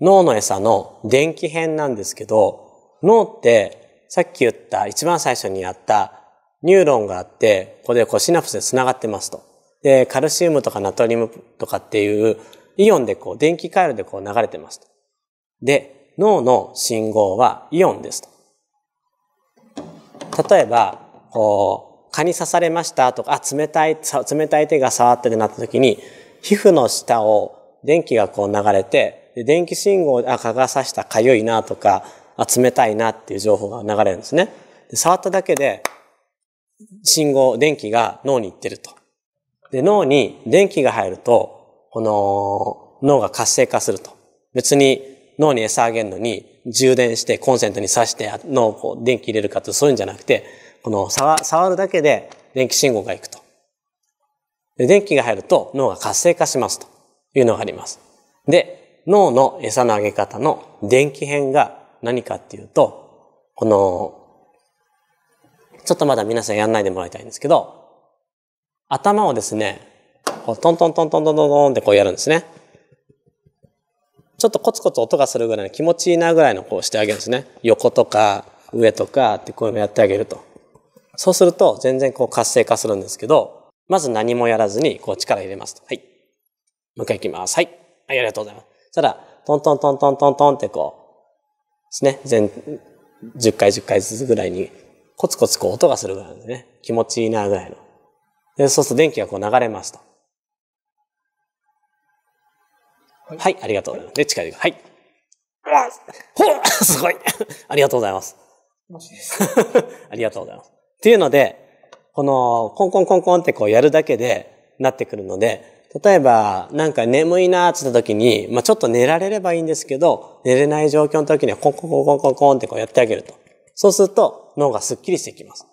脳の餌の電気編なんですけど、脳ってさっき言った一番最初にやったニューロンがあって、ここでこうシナプスで繋がってますと。で、カルシウムとかナトリウムとかっていうイオンでこう電気回路でこう流れてますと。で、脳の信号はイオンですと。例えば、こう、蚊に刺されましたとか、あ、冷たい、冷たい手が触ってなった時に、皮膚の下を電気がこう流れて、電気信号で、あ、蚊が刺した、かゆいなとか、あ、冷たいなっていう情報が流れるんですね。で触っただけで、信号、電気が脳に行ってると。で、脳に電気が入ると、この、脳が活性化すると。別に脳に餌あげるのに、充電してコンセントに挿して、脳をこう電気入れるかとそういうんじゃなくて、この触、触るだけで電気信号が行くと。で、電気が入ると脳が活性化しますというのがあります。で、脳の餌のあげ方の電気編が何かっていうと、この、ちょっとまだ皆さんやんないでもらいたいんですけど、頭をですね、こうトントントントントントンってこうやるんですね。ちょっとコツコツ音がするぐらいの気持ちいいなぐらいのこうしてあげるんですね。横とか上とかってこういうのやってあげると。そうすると全然こう活性化するんですけど、まず何もやらずにこう力入れますと。はい。もう一回いきます。はい。はい、ありがとうございます。したら、トントントントントントンってこう、ですね、全、10回10回ずつぐらいに、コツコツこう音がするぐらいなんでね、気持ちいいなぐらいの。で、そうすると電気がこう流れますと。はい、はい、ありがとうございます。で、近いはい。ほらすごい ありがとうございます。ありがとうございます。っていうので、この、コンコンコンコンってこうやるだけでなってくるので、例えば、なんか眠いなーって言った時に、まあちょっと寝られればいいんですけど、寝れない状況の時にはコンコンコンコンコンってこうやってあげると。そうすると、脳がスッキリしてきます。